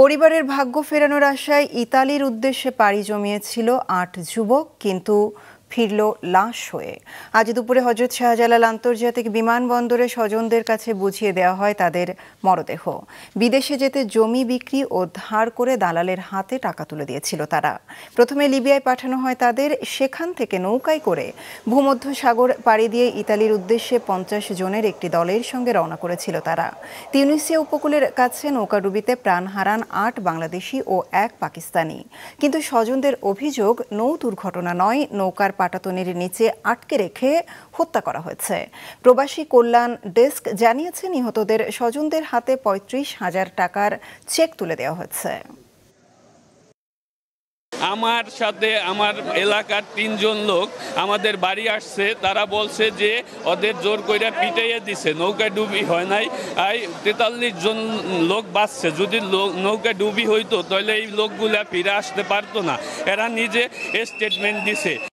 পরিবারের ভাগ্য ফেরানোর আশায় ইতালির উদ্দেশ্যে পাড়ি জমিয়েছিল আট যুবক কিন্তু ফিরল লাশ হয়ে আজ দুপুরে হজরত শাহজালাল আন্তর্জাতিক বিমানবন্দরে স্বজনদের কাছে বুঝিয়ে দেওয়া হয় তাদের মরদেহ বিদেশে যেতে জমি বিক্রি ও ধার করে দালালের হাতে টাকা তুলে দিয়েছিল তারা প্রথমে লিবিয়ায় পাঠানো হয় তাদের সেখান থেকে নৌকায় করে ভূমধ্য সাগর পাড়ি দিয়ে ইতালির উদ্দেশ্যে পঞ্চাশ জনের একটি দলের সঙ্গে রওনা করেছিল তারা তিউনিসিয়া উপকূলের কাছে নৌকাডুবিতে প্রাণ হারান আট বাংলাদেশি ও এক পাকিস্তানি কিন্তু স্বজনদের অভিযোগ নৌ দুর্ঘটনা নয় নৌকার পাটাতনের নিচে আটকে রেখে হত্যা করা হয়েছে প্রবাসী কল্যাণ ডেস্ক জানিয়েছে নিহতদের স্বজনদের হাতে পঁয়ত্রিশ হাজার টাকার চেক তুলে দেওয়া হয়েছে আমার সাথে আমার এলাকার তিনজন লোক আমাদের বাড়ি আসছে তারা বলছে যে ওদের জোর কইরা পিটাইয়ে দিছে নৌকা ডুবি হয় নাই আই তেতাল্লিশ জন লোক বাঁচছে যদি নৌকা ডুবি হইতো তাহলে এই লোকগুলা ফিরে আসতে পারতো না এরা নিজে স্টেটমেন্ট দিছে